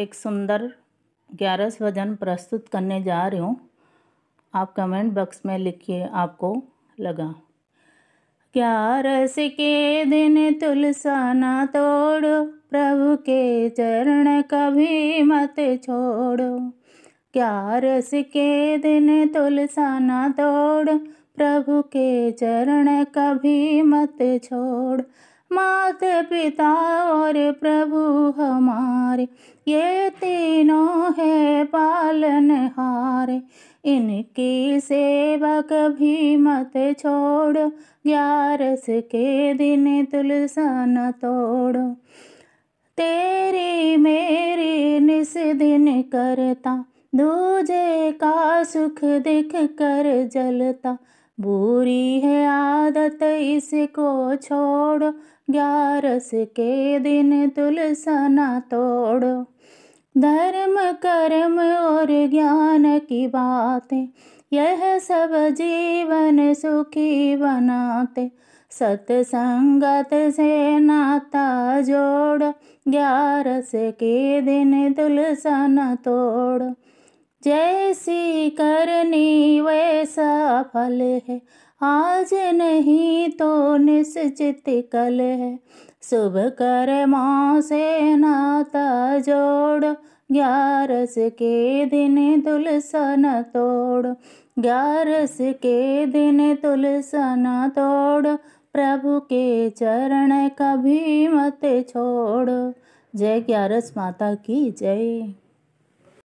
एक सुंदर ग्यारस भजन प्रस्तुत करने जा रही हूँ आप कमेंट बॉक्स में लिखिए आपको लगा ग्यारस के दिन तुलसा ना तोड़ो प्रभु के चरण कभी मत छोड़ो ग्यारस के दिन तुलसा ना तोड़ प्रभु के चरण कभी मत छोड़ मात पिता और प्रभु हमारे ये तीनों है पालन हारे इनकी सेवक भी मत छोड़ ग्यारस के दिन तुलसा न तोड़ो तेरी मेरी निस दिन करता दूजे का सुख दिख कर जलता बुरी है आदत इसको छोड़ ग्यारस के दिन तुलसना तोड़ धर्म कर्म और ज्ञान की बातें यह सब जीवन सुखी बनाते सत्संगत से नाता जोड़ ग्यारस के दिन तुलसन तोड़ जैसी करनी वैसा फल है आज नहीं तो निश्चित कल है शुभ कर माँ से नाता जोड़ ग्यारस के दिन तुलसन तोड़ ग्यारस के दिन तुलसन तोड़ प्रभु के चरण कभी मत छोड़ जय ग्यारस माता की जय